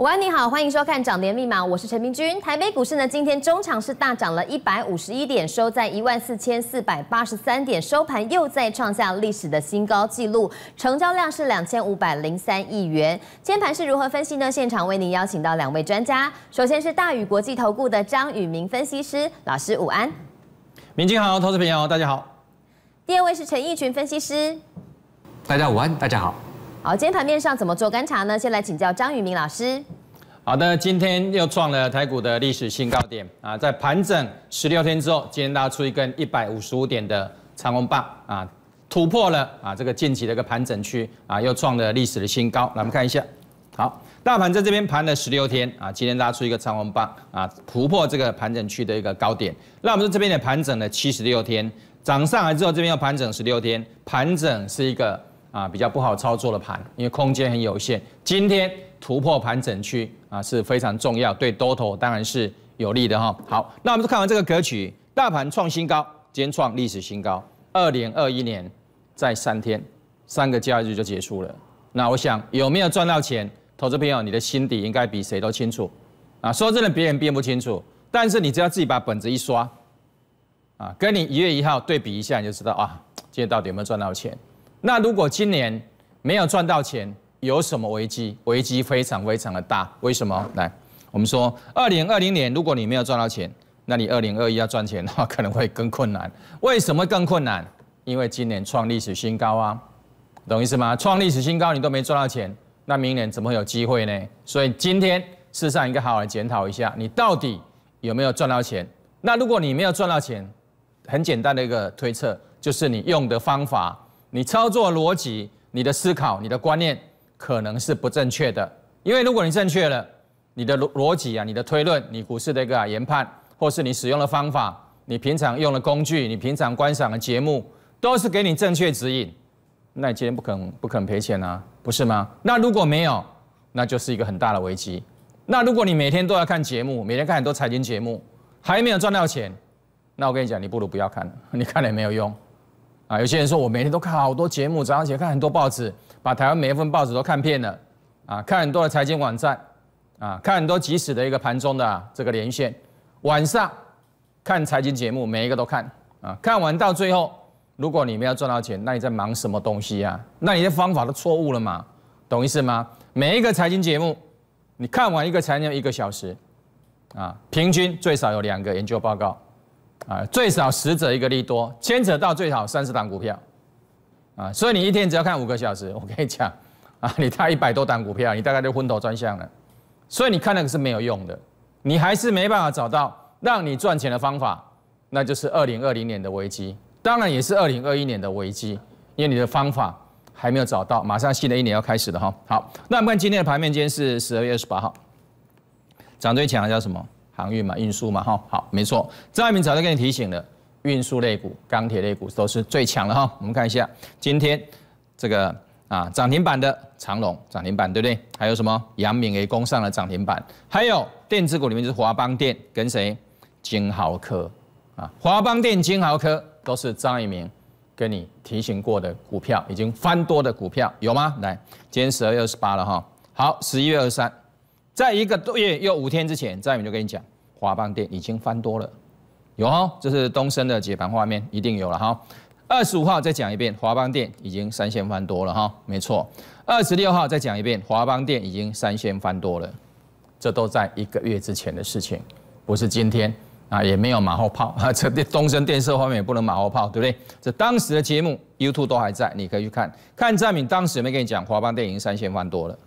午安，你好，欢迎收看《涨跌密码》，我是陈明君。台北股市呢，今天中场是大涨了一百五十一点，收在一万四千四百八十三点收盘，又再创下历史的新高纪录，成交量是两千五百零三亿元。天盘是如何分析呢？现场为您邀请到两位专家，首先是大宇国际投顾的张宇明分析师老师，午安，明君好，投资朋友大家好。第二位是陈奕群分析师，大家午安，大家好。好，今天盘面上怎么做观察呢？先来请教张宇明老师。好的，今天又创了台股的历史新高点啊，在盘整十六天之后，今天拉出一根一百五十五点的长红棒啊，突破了啊这个近期的一个盘整区啊，又创了历史的新高。来，我们看一下，好，大盘在这边盘了十六天啊，今天拉出一个长红棒啊，突破这个盘整区的一个高点。那我们说这边也盘整了七十六天涨上来之后，这边要盘整十六天，盘整是一个。啊，比较不好操作的盘，因为空间很有限。今天突破盘整区啊，是非常重要，对多头当然是有利的哈。好，那我们就看完这个格局，大盘创新高，今天创历史新高。二零二一年在三天，三个交易日就结束了。那我想有没有赚到钱，投资朋友，你的心底应该比谁都清楚。啊，说真的，别人并不清楚，但是你只要自己把本子一刷，啊，跟你一月一号对比一下，你就知道啊，今天到底有没有赚到钱。那如果今年没有赚到钱，有什么危机？危机非常非常的大。为什么？来，我们说，二零二零年如果你没有赚到钱，那你二零二一要赚钱的话，可能会更困难。为什么更困难？因为今年创历史新高啊，懂意思吗？创历史新高，你都没赚到钱，那明年怎么会有机会呢？所以今天市上应该好好检讨一下，你到底有没有赚到钱。那如果你没有赚到钱，很简单的一个推测，就是你用的方法。你操作逻辑、你的思考、你的观念，可能是不正确的。因为如果你正确了，你的逻逻辑啊、你的推论、你股市的一个研判，或是你使用的方法、你平常用的工具、你平常观赏的节目，都是给你正确指引，那你今天不肯不肯赔钱啊，不是吗？那如果没有，那就是一个很大的危机。那如果你每天都要看节目，每天看很多财经节目，还没有赚到钱，那我跟你讲，你不如不要看，你看了也没有用。啊，有些人说我每天都看好多节目，早上起来看很多报纸，把台湾每一份报纸都看遍了，啊，看很多的财经网站，啊，看很多即时的一个盘中的这个连线，晚上看财经节目，每一个都看，啊，看完到最后，如果你们要赚到钱，那你在忙什么东西呀？那你的方法都错误了嘛？懂意思吗？每一个财经节目，你看完一个才用一个小时，啊，平均最少有两个研究报告。啊，最少十者一个利多，牵扯到最少三十档股票，啊，所以你一天只要看五个小时，我跟你讲，啊，你看一百多档股票，你大概就昏头转向了，所以你看那个是没有用的，你还是没办法找到让你赚钱的方法，那就是二零二零年的危机，当然也是二零二一年的危机，因为你的方法还没有找到，马上新的一年要开始了哈，好，那我们看今天的盘面，今天是十二月二十八号，涨最强的叫什么？航运嘛，运输嘛，哈，好，没错。张一民早就跟你提醒了，运输类股、钢铁类股都是最强的哈。我们看一下今天这个啊涨停板的长隆涨停板，对不对？还有什么阳明也攻上了涨停板，还有电子股里面就是华邦电跟谁？金豪科啊，华邦电、金豪科都是张一民跟你提醒过的股票，已经翻多的股票有吗？来，今天十二月二十八了哈，好，十一月二十三。在一个多月又五天之前，张远就跟你讲，华邦电已经翻多了，有哈，这是东升的解盘画面，一定有了哈。二十五号再讲一遍，华邦电已经三线翻多了哈，没错。二十六号再讲一遍，华邦电已经三线翻多了，这都在一个月之前的事情，不是今天啊，也没有马后炮啊，这东升电视方面也不能马后炮，对不对？这当时的节目 YouTube 都还在，你可以去看看张敏当时没跟你讲，华邦电已经三线翻多了。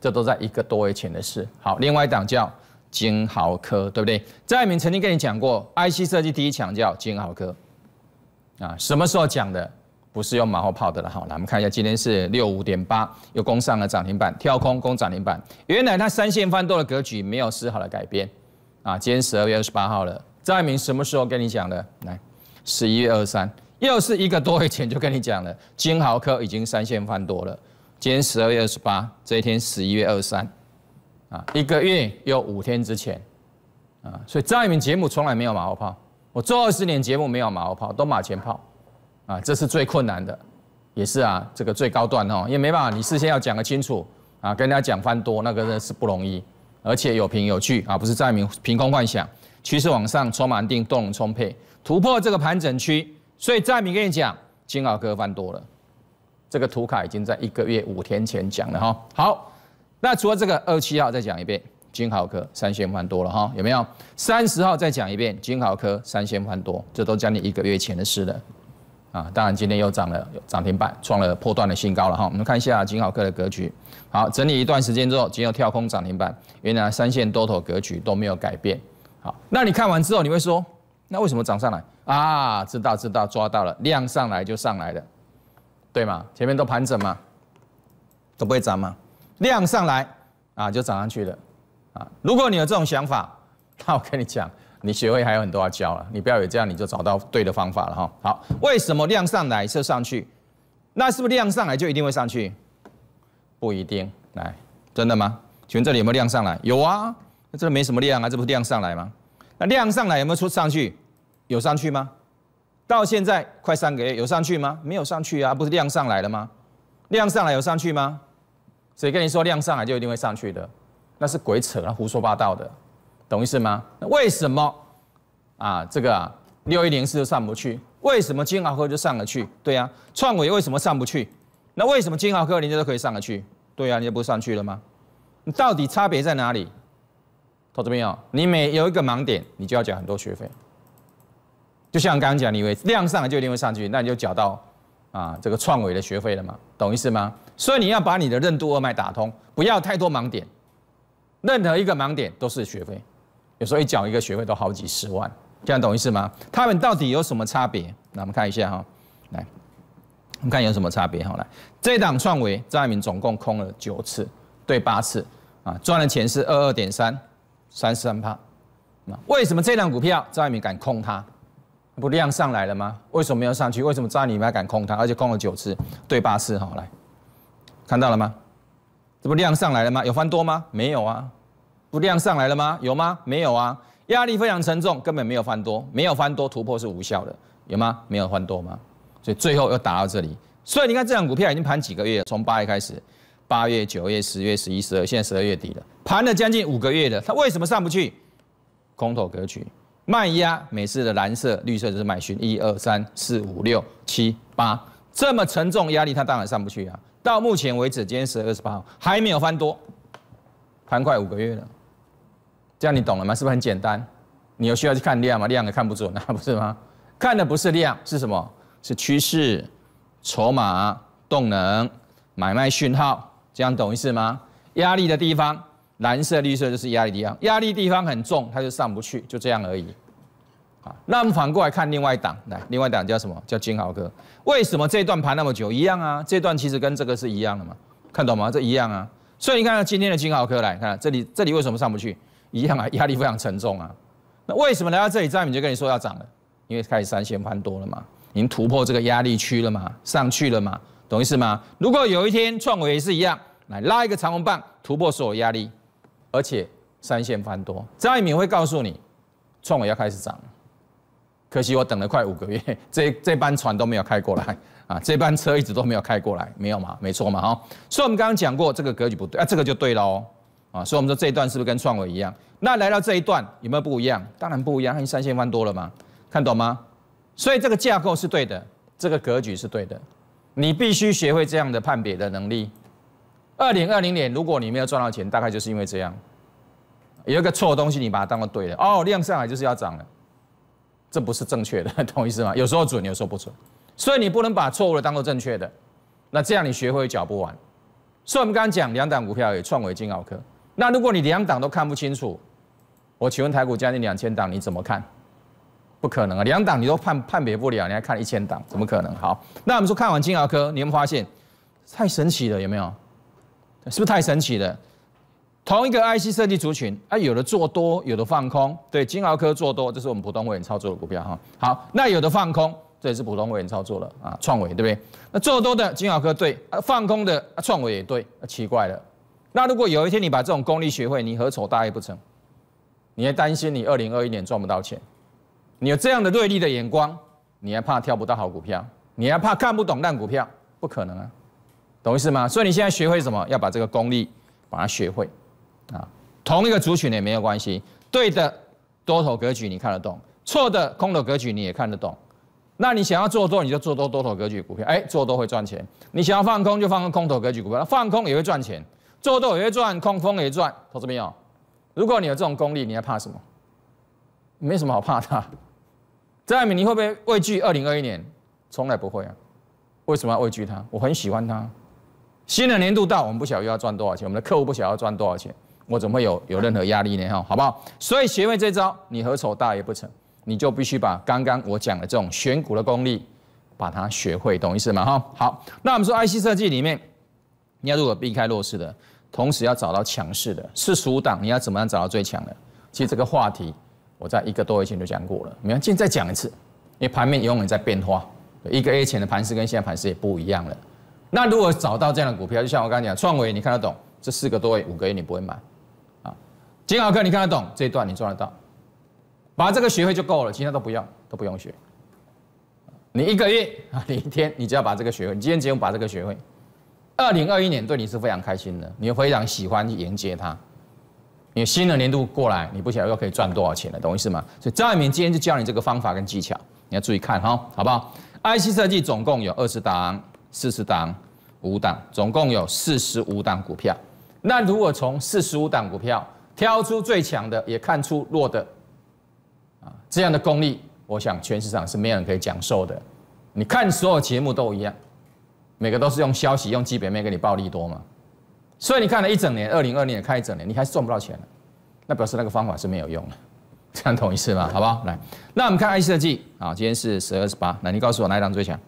这都在一个多月前的事。好，另外一档叫金豪科，对不对？张爱民曾经跟你讲过，IC 设计第一强叫金豪科啊。什么时候讲的？不是用马后炮的了。好来我们看一下，今天是六五点八，有攻上了涨停板，跳空攻涨停板。原来它三线翻多的格局没有丝毫的改变啊。今天十二月二十八号了，张爱民什么时候跟你讲的？来，十一月二三，又是一个多月前就跟你讲了，金豪科已经三线翻多了。今天十二月二十八，这一天十一月二十三，啊，一个月又五天之前，啊，所以张一鸣节目从来没有马后炮，我做二十年节目没有马后炮，都马前炮，啊，这是最困难的，也是啊，这个最高段哦，也没办法，你事先要讲个清楚，啊，跟大家讲翻多那个是不容易，而且有凭有据啊，不是张一鸣凭空幻想，趋势往上充满定动能充沛，突破这个盘整区，所以张一鸣跟你讲，金老哥翻多了。这个图卡已经在一个月五天前讲了哈，好，那除了这个二七号再讲一遍，金好科三线翻多了哈，有没有？三十号再讲一遍，金好科三线翻多，这都将近一个月前的事了啊，当然今天又涨了涨停板，创了破断的新高了哈。我们看一下金好科的格局，好，整理一段时间之后，只有跳空涨停板，原来三线多头格局都没有改变。好，那你看完之后你会说，那为什么涨上来啊？知道知道，抓到了量上来就上来了。对嘛，前面都盘整嘛，都不会涨嘛，量上来啊就涨上去了啊。如果你有这种想法，那我跟你讲，你学会还有很多要教了，你不要以为这样你就找到对的方法了哈。好，为什么量上来就上去？那是不是量上来就一定会上去？不一定。来，真的吗？请问这里有没有量上来？有啊，那这里没什么量啊，这不是量上来吗？那量上来有没有出上去？有上去吗？到现在快三个月有上去吗？没有上去啊，不是量上来了吗？量上来有上去吗？谁跟你说量上来就一定会上去的？那是鬼扯，胡说八道的，懂意思吗？那为什么啊？这个六一零四就上不去，为什么金豪科就上得去？对呀，创伟为什么上不去？那为什么金豪科人家都可以上得去？对呀，人家不上去了吗？你到底差别在哪里？投资朋友，你每有一个盲点，你就要缴很多学费。就像刚刚讲，你因为量上就一定会上去，那你就缴到，啊，这个创伟的学费了嘛，懂意思吗？所以你要把你的任督二脉打通，不要太多盲点，任何一个盲点都是学费，有时候一缴一个学费都好几十万，这样懂意思吗？他们到底有什么差别？那我们看一下哈，来，我们看有什么差别哈，来，这档创伟张爱民总共空了九次，对八次啊，赚的钱是二二点三，三十三趴，那为什么这档股票张爱民敢空它？不量上来了吗？为什么有上去？为什么渣你还敢空它？而且空了九次，对八次好来看到了吗？这不量上来了吗？有翻多吗？没有啊，不量上来了吗？有吗？没有啊，压力非常沉重，根本没有翻多，没有翻多突破是无效的，有吗？没有翻多吗？所以最后又打到这里，所以你看这涨股票已经盘几个月，从八月开始，八月、九月、十月、十一、十二，现在十二月底了，盘了将近五个月了，它为什么上不去？空头格局。卖压，每次的蓝色、绿色就是买讯，一二三四五六七八，这么沉重压力，它当然上不去啊。到目前为止，今天十二月十八号还没有翻多，翻快五个月了。这样你懂了吗？是不是很简单？你有需要去看量吗？量也看不准那不是吗？看的不是量，是什么？是趋势、筹码、动能、买卖讯号。这样懂意思吗？压力的地方。蓝色、绿色就是压力地方，压力地方很重，它就上不去，就这样而已。啊，那我们反过来看另外一档，来，另外一档叫什么叫金豪科？为什么这一段盘那么久？一样啊，这段其实跟这个是一样的嘛，看懂吗？这一样啊，所以你看到今天的金豪科，来看这里，这里为什么上不去？一样啊，压力非常沉重啊。那为什么来到这里，张敏就跟你说要涨了？因为开始三线翻多了嘛，已经突破这个压力区了嘛，上去了嘛，懂意思吗？如果有一天创维也是一样，来拉一个长红棒，突破所有压力。而且三线翻多，张一敏会告诉你，创伟要开始涨，可惜我等了快五个月，这这班船都没有开过来啊，这班车一直都没有开过来，没有嘛？没错嘛，哈，所以我们刚刚讲过，这个格局不对啊，这个就对喽，啊，所以我们说这一段是不是跟创伟一样？那来到这一段有没有不一样？当然不一样，因为三线翻多了嘛，看懂吗？所以这个架构是对的，这个格局是对的，你必须学会这样的判别的能力。二零二零年，如果你没有赚到钱，大概就是因为这样，有一个错的东西，你把它当做对的哦。量上来就是要涨了，这不是正确的，我意思吗？有时候准，有时候不准，所以你不能把错误的当做正确的，那这样你学会缴不完。所以我们刚刚讲两档股票也创为金鳌科，那如果你两档都看不清楚，我请问台股将近两千档，你怎么看？不可能啊，两档你都判判别不了，你还看一千档，怎么可能？好，那我们说看完金鳌科，你有发现太神奇了，有没有？是不是太神奇了？同一个 IC 设计族群，啊，有的做多，有的放空。对，金豪科做多，这是我们普通会员操作的股票哈。好，那有的放空，这也是普通会员操作了啊。创伟对不对？那做多的金豪科对，啊，放空的啊创伟也对，奇怪了。那如果有一天你把这种功力学会，你何愁大业不成？你还担心你二零二一年赚不到钱？你有这样的锐利的眼光，你还怕挑不到好股票？你还怕看不懂烂股票？不可能啊！懂意思吗？所以你现在学会什么？要把这个功力把它学会啊。同一个族群也没有关系。对的多头格局你看得懂，错的空头格局你也看得懂。那你想要做多，你就做多多头格局股票，哎，做多会赚钱。你想要放空，就放空头格局股票，放空也会赚钱。做多也会赚，空空也赚。投资们，有？如果你有这种功力，你还怕什么？没什么好怕的。张爱敏你会不会畏惧二零二一年？从来不会啊。为什么要畏惧它？我很喜欢它。新的年度到，我们不晓得又要赚多少钱，我们的客户不晓得要赚多少钱，我怎么会有有任何压力呢？哈，好不好？所以学会这招，你何愁大业不成？你就必须把刚刚我讲的这种选股的功力，把它学会，懂意思吗？哈，好。那我们说 IC 设计里面，你要如何避开弱势的，同时要找到强势的，是属档，你要怎么样找到最强的？其实这个话题我在一个多月前就讲过了，你要今再讲一次，因为盘面永远在变化，一个月前的盘势跟现在盘势也不一样了。那如果找到这样的股票，就像我刚刚讲，创维你看得懂这四个多月、五个月，你不会买，啊，金奥克你看得懂这一段，你赚得到，把这个学会就够了，其他都不要，都不用学。你一个月啊，你一天，你只要把这个学会，你今天只用把这个学会，二零二一年对你是非常开心的，你非常喜欢迎接它，你新的年度过来，你不晓得又可以赚多少钱了，懂我意思吗？所以张爱民今天就教你这个方法跟技巧，你要注意看哈，好不好？IC 设计总共有二十档。四十档，五档，总共有四十五档股票。那如果从四十五档股票挑出最强的，也看出弱的，啊，这样的功力，我想全市场是没有人可以讲授的。你看所有节目都一样，每个都是用消息、用基本面给你暴利多吗？所以你看了一整年，二零二零年看一整年，你还是赚不到钱了，那表示那个方法是没有用的，样同意思吧？好不好？来，那我们看爱设计，啊，今天是十二十八。那你告诉我哪一档最强？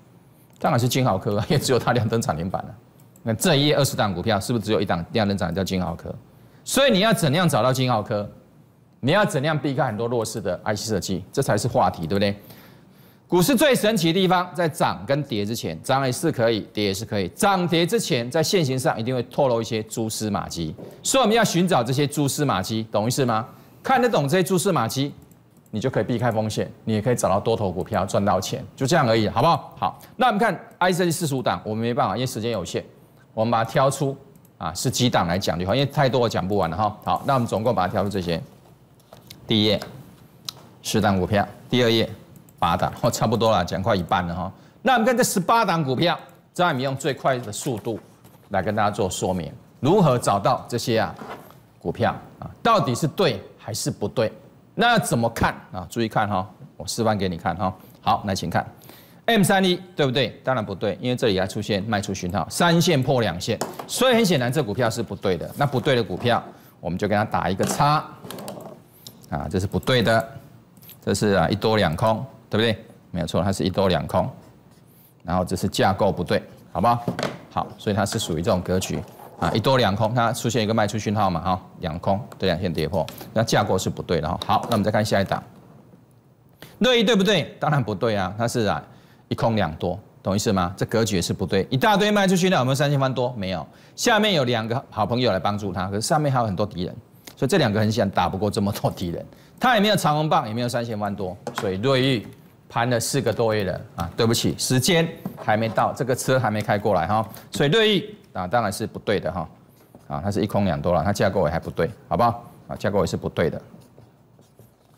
当然是金豪科，也只有它两登场领板了。那这一页二十档股票，是不是只有一档第二登叫金豪科？所以你要怎样找到金豪科？你要怎样避开很多弱势的 IC 设计？这才是话题，对不对？股市最神奇的地方，在涨跟跌之前，涨也是可以，跌也是可以。涨跌之前，在现行上一定会透露一些蛛丝马迹，所以我们要寻找这些蛛丝马迹，懂意思吗？看得懂这些蛛丝马迹？你就可以避开风险，你也可以找到多头股票赚到钱，就这样而已，好不好？好，那我们看 I C 四十五档，我们没办法，因为时间有限，我们把它挑出啊，是几档来讲就好，因为太多我讲不完了哈。好，那我们总共把它挑出这些，第一页十档股票，第二页八档，哦，差不多了，讲快一半了哈。那我们看这十八档股票，你用最快的速度来跟大家做说明，如何找到这些啊股票啊，到底是对还是不对？那怎么看啊？注意看哈，我示范给你看哈。好，那请看，M 三一，对不对？当然不对，因为这里还出现卖出信号，三线破两线，所以很显然这股票是不对的。那不对的股票，我们就给它打一个叉，啊，这是不对的，这是啊一多两空，对不对？没有错，它是一多两空，然后这是架构不对，好不好？好，所以它是属于这种格局。啊，一多两空，它出现一个卖出讯号嘛，哈，两空，对，两线跌破，那架构是不对的哈。好，那我们再看下一档，瑞意对不对？当然不对啊，它是啊一空两多，懂意思吗？这格局也是不对，一大堆卖出去，那有没有三千万多？没有，下面有两个好朋友来帮助他，可是上面还有很多敌人，所以这两个很想打不过这么多敌人，他也没有长虹棒，也没有三千万多，所以瑞意盘了四个多月了啊，对不起，时间还没到，这个车还没开过来哈，所以瑞。啊，当然是不对的哈，啊，它是一空两多了，它架构也还不对，好不好？啊，架构也是不对的，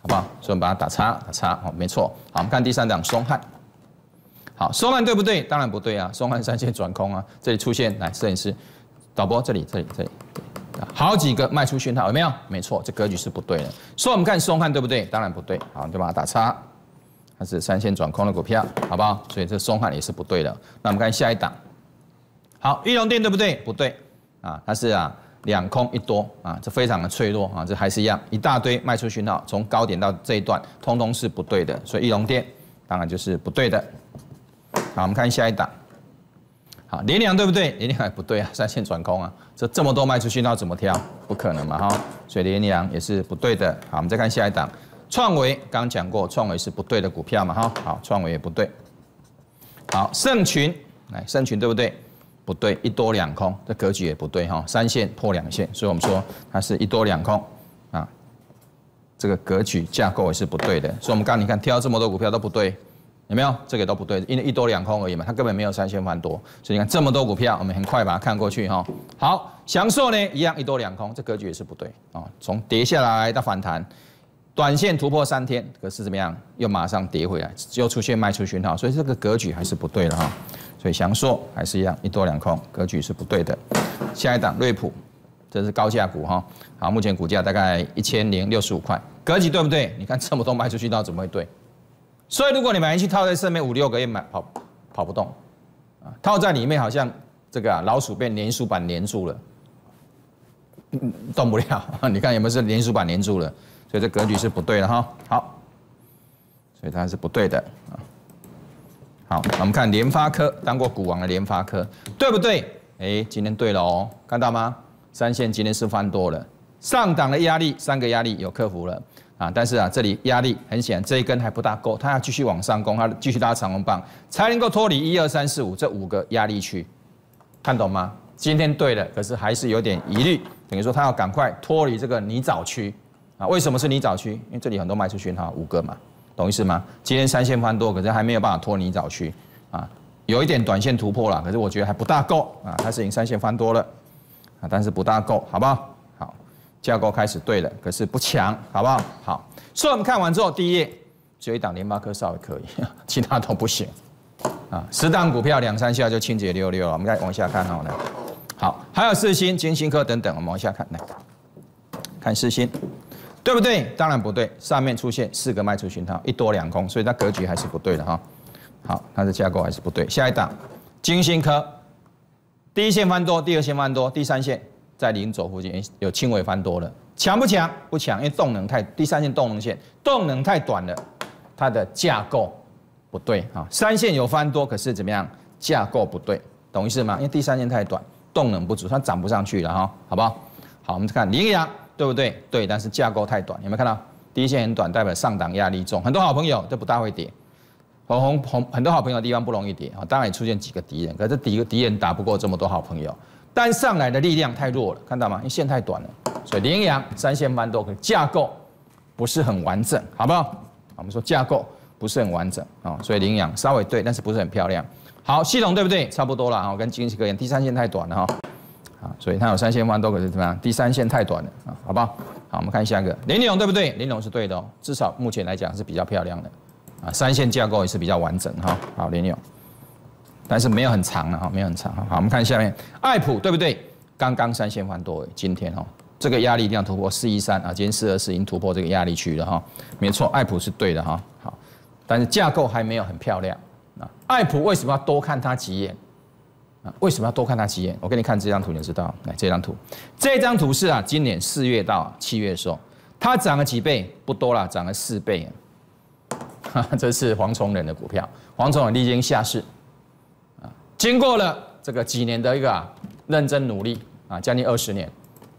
好不好？所以我们把它打叉，打叉，好，没错。好，我们看第三档松汉，好，松汉对不对？当然不对啊，松汉三线转空啊，这里出现，来，摄影师，导播，这里，这里，这里，好几个卖出讯号有没有？没错，这格局是不对的。所以我们看松汉对不对？当然不对，好，就把它打叉，它是三线转空的股票，好不好？所以这松汉也是不对的。那我们看下一档。好，玉龙店对不对？不对，啊，它是啊两空一多啊，这非常的脆弱啊，这还是一样一大堆卖出讯号，从高点到这一段通通是不对的，所以玉龙店当然就是不对的。好，我们看下一档，好联良对不对？联良不对啊，三线转空啊，这这么多卖出讯号怎么挑？不可能嘛哈，所以联良也是不对的。好，我们再看下一档，创维刚讲过，创维是不对的股票嘛哈，好，创维也不对。好，胜群来，胜群对不对？不对，一多两空，这格局也不对哈。三线破两线，所以我们说它是一多两空啊，这个格局架构也是不对的。所以，我们刚你看挑这么多股票都不对，有没有？这个都不对，因为一多两空而已嘛，它根本没有三千万多。所以你看这么多股票，我们很快把它看过去哈。好，祥受呢一样一多两空，这格局也是不对啊。从跌下来到反弹，短线突破三天，可是怎么样又马上跌回来，又出现卖出讯号，所以这个格局还是不对的哈。所以翔硕还是一样一多两空，格局是不对的。下一档瑞普，这是高价股哈。好，目前股价大概一千零六十五块，格局对不对？你看这么多卖出去，那怎么会对？所以如果你买进去套在上面五六个月买跑跑不动啊，套在里面好像这个老鼠被粘鼠板粘住了，动不了。你看有没有是粘鼠板粘住了？所以这格局是不对的哈。好，所以它是不对的啊。好，我们看联发科，当过股王的联发科，对不对？哎，今天对了哦，看到吗？三线今天是翻多了，上档的压力三个压力有克服了啊，但是啊，这里压力很显然这一根还不大够，它要继续往上攻，它继续拉长红棒，才能够脱离一二三四五这五个压力区，看懂吗？今天对了，可是还是有点疑虑，等于说它要赶快脱离这个泥沼区啊？为什么是泥沼区？因为这里很多卖出讯号五个嘛。懂意思吗？今天三线翻多，可是还没有办法拖泥早区，啊，有一点短线突破了，可是我觉得还不大够，啊，它是已经三线翻多了，啊，但是不大够，好不好？好，架构开始对了，可是不强，好不好？好，所以我们看完之后，第一页，只一档联发科稍微可以，其他都不行，啊，十档股票两三下就清洁溜溜了，我们再往下看，好了。好，还有四星、金星科等等，我们往下看，来看四星。对不对？当然不对。上面出现四个卖出讯号，一多两空，所以它格局还是不对的哈。好，它的架构还是不对。下一档，金星科，第一线翻多，第二线翻多，第三线在零轴附近有轻微翻多的，强不强？不强，因为动能太，第三线动能线动能太短了，它的架构不对哈。三线有翻多，可是怎么样？架构不对，懂意思吗？因为第三线太短，动能不足，它涨不上去了哈，好不好？好，我们再看羚羊。对不对？对，但是架构太短，有没有看到？第一线很短，代表上档压力重。很多好朋友都不大会跌，很红红很多好朋友的地方不容易跌啊。当然也出现几个敌人，可是敌个敌人打不过这么多好朋友，但上来的力量太弱了，看到吗？因为线太短了，所以羚羊三线半多，可架构不是很完整，好不好？我们说架构不是很完整啊，所以羚羊稍微对，但是不是很漂亮。好，系统对不对？差不多了啊，跟金奇哥一样，第三线太短了哈。啊，所以它有三千万多，可是怎么样？第三线太短了啊，好不好？好，我们看下一个，玲珑对不对？玲珑是对的哦，至少目前来讲是比较漂亮的啊，三线架构也是比较完整哈。好，玲珑，但是没有很长了哈，没有很长哈。好，我们看下面，艾普对不对？刚刚三线万多，今天哈，这个压力一定要突破四一三啊，今天四二四已经突破这个压力区了哈，没错，艾普是对的哈。好，但是架构还没有很漂亮啊，艾普为什么要多看它几眼？为什么要多看它几眼？我给你看这张图，你就知道。来，这张图，这张图是啊，今年四月到七月的时候，它涨了几倍？不多了，涨了四倍。这是黄崇仁的股票，黄崇仁历经下市啊。经过了这个几年的一个认真努力啊，将近二十年，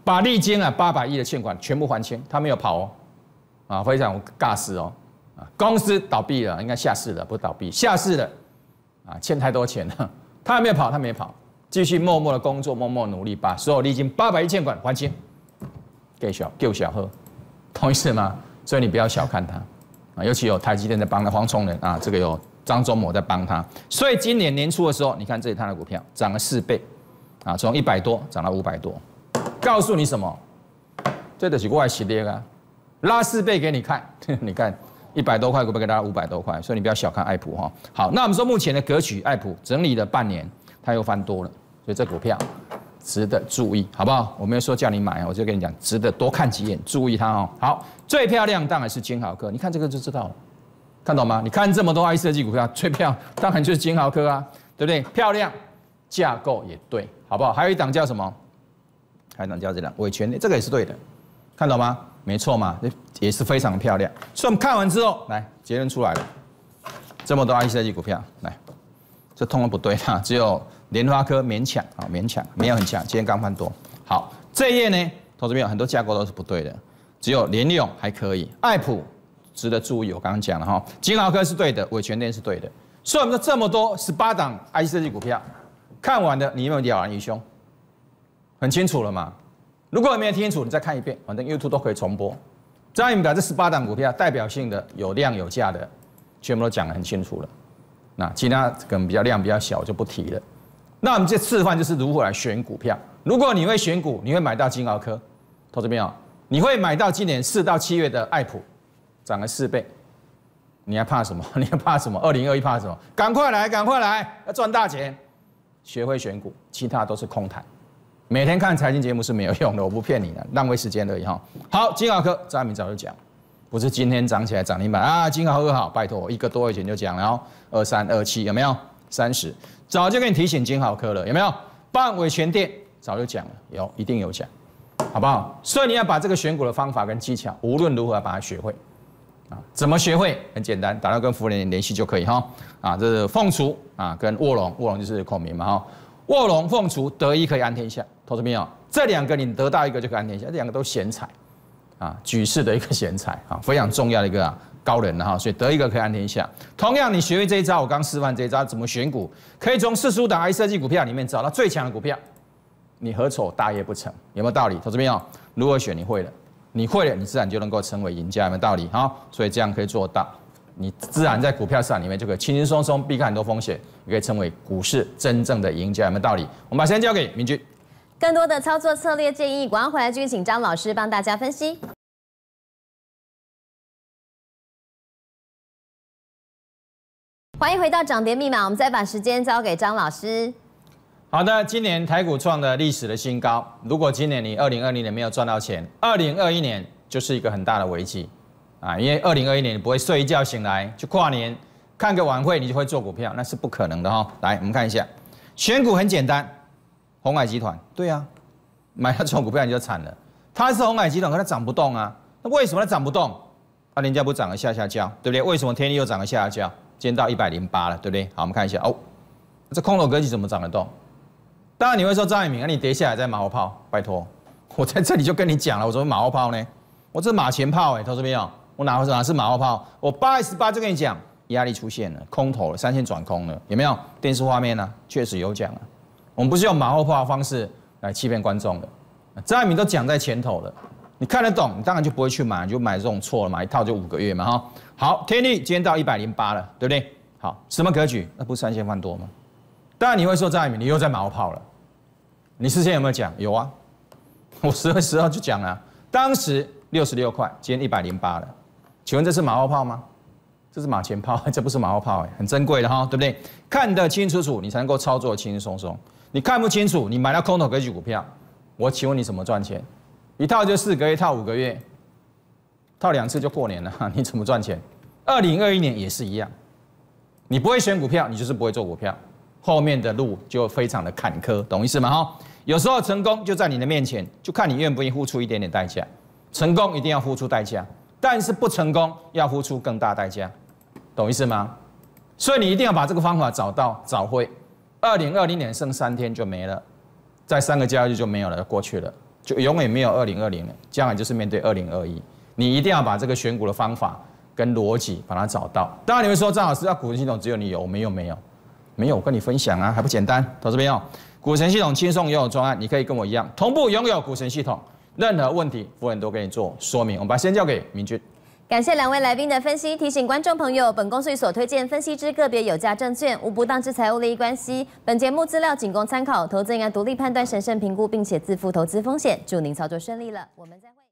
把历经啊八百亿的欠款全部还清，他没有跑哦，啊，非常尬死哦，啊，公司倒闭了，应该下市了，不倒闭，下市了，啊，欠太多钱了。他还没有跑，他没跑，继续默默的工作，默默努力，把所有历经八百一千款还清，给小给小贺，同意吗？所以你不要小看他，啊，尤其有台积电在帮他，黄崇仁啊，这个有张忠谋在帮他，所以今年年初的时候，你看这一趟的股票涨了四倍，啊，从一百多涨到五百多，告诉你什么？这得起外系列啊，拉四倍给你看，你看。一百多块可可以给大家五百多块，所以你不要小看爱普哈。好，那我们说目前的格局，爱普整理了半年，它又翻多了，所以这股票值得注意，好不好？我没有说叫你买，我就跟你讲，值得多看几眼，注意它哦。好，最漂亮当然是金豪科，你看这个就知道了，看懂吗？你看这么多爱设计股票，最漂亮当然就是金豪科啊，对不对？漂亮，架构也对，好不好？还有一档叫什么？还有一档叫这档，伟权，这个也是对的，看懂吗？没错嘛，这也是非常漂亮。所以，我们看完之后，来结论出来了。这么多 IC 设计股票，来，这通通不对哈，只有莲花科勉强啊，勉强，没有很强。今天刚翻多，好，这一页呢，同学们很多架构都是不对的，只有联用还可以，爱普值得注意。我刚刚讲了哈，金澳科是对的，伟诠电是对的。所以，我们说这么多十八档 IC 设计股票，看完的你有没有了然于胸？很清楚了嘛？如果还没听清楚，你再看一遍，反正 YouTube 都可以重播。只要你们把这十八档股票代表性的有量有价的，全部都讲得很清楚了。那其他可能比较量比较小就不提了。那我们这示范就是如何来选股票。如果你会选股，你会买到金鳌科，投资没有？你会买到今年四到七月的爱普，涨了四倍，你还怕什么？你还怕什么？二零二一怕什么？赶快来，赶快来，要赚大钱！学会选股，其他都是空谈。每天看财经节目是没有用的，我不骗你的，浪费时间而已哈。好，金好科，张明早就讲，不是今天涨起来涨停板啊，金好科好，拜托一个多月前就讲了哦，二三二七有没有？三十，早就给你提醒金好科了，有没有？半尾全店早就讲了，有一定有讲，好不好？所以你要把这个选股的方法跟技巧，无论如何把它学会啊。怎么学会？很简单，打到跟福林联系就可以哈。啊，这是凤雏啊，跟卧龙，卧龙就是孔明嘛哈。卧龙凤雏，得一可以安天下。同志们啊，这两个你得到一个就可以安天下，这两个都贤才啊，举世的一个贤才啊，非常重要的一个高人哈。所以得一个可以安天下。同样，你学会这一招，我刚示范这一招怎么选股，可以从四五打 I 设计股票里面找到最强的股票，你何愁大业不成？有没有道理？同志们啊，如何选？你会了，你会了，你自然就能够成为赢家，有没有道理？哈，所以这样可以做到。你自然在股票市场里面就可以轻轻松松避开很多风险，也可以成为股市真正的赢家，有没道理？我们把时间交给明君。更多的操作策略建议，股安回来就请张老师帮大家分析。欢迎回到涨跌密码，我们再把时间交给张老师。好的，今年台股创了历史的新高，如果今年你二零二零年没有赚到钱，二零二一年就是一个很大的危机。啊，因为二零二一年你不会睡一觉醒来就跨年看个晚会，你就会做股票，那是不可能的哈。来，我们看一下选股很简单，红海集团，对呀，买了这种股票你就惨了。它是红海集团，可它涨不动啊。那为什么它涨不动？啊，人家不涨了下下叫对不对？为什么天力又涨了下下叫，今天到一百零八了，对不对？好，我们看一下哦，这空头格局怎么涨得动？当然你会说张一明，那你跌下来在马后炮，拜托，我在这里就跟你讲了，我怎么马后炮呢？我这马前炮哎，投资没有。我哪会哪是马后炮？我八月十八就跟你讲，压力出现了，空头了，三线转空了，有没有？电视画面呢？确实有讲啊。我们不是用马后炮的方式来欺骗观众的。张爱民都讲在前头了，你看得懂，你当然就不会去买，就买这种错了，买一套就五个月嘛哈。好，天利今天到一百零八了，对不对？好，什么格局？那不是三千万多吗？当然你会说张爱民，你又在马后炮了。你事先有没有讲？有啊，我十二十号就讲了，当时六十六块，今天一百零八了。请问这是马后炮吗？这是马前炮，这不是马后炮哎，很珍贵的哈，对不对？看得清楚楚，你才能够操作轻轻松松。你看不清楚，你买到空头格局股票，我请问你怎么赚钱？一套就四个月，套五个月，套两次就过年了，你怎么赚钱？二零二一年也是一样，你不会选股票，你就是不会做股票，后面的路就非常的坎坷，懂意思吗？哈，有时候成功就在你的面前，就看你愿不愿意付出一点点代价。成功一定要付出代价。但是不成功要付出更大代价，懂意思吗？所以你一定要把这个方法找到、找会。二零二零年剩三天就没了，在三个交易日就没有了，过去了就永远没有二零二零了，将来就是面对二零二一。你一定要把这个选股的方法跟逻辑把它找到。当然你会说张老师，要股神系统只有你有，我们又没有，没有我跟你分享啊，还不简单？投资朋友，股神系统轻松拥有专案，你可以跟我一样同步拥有股神系统。任何问题，富人都给你做说明。我们把先交给明君。感谢两位来宾的分析，提醒观众朋友，本公司所推荐分析之个别有价证券，无不当之财务利益关系。本节目资料仅供参考，投资人独立判断、审慎评估，并且自负投资风险。祝您操作顺利了。我们再会。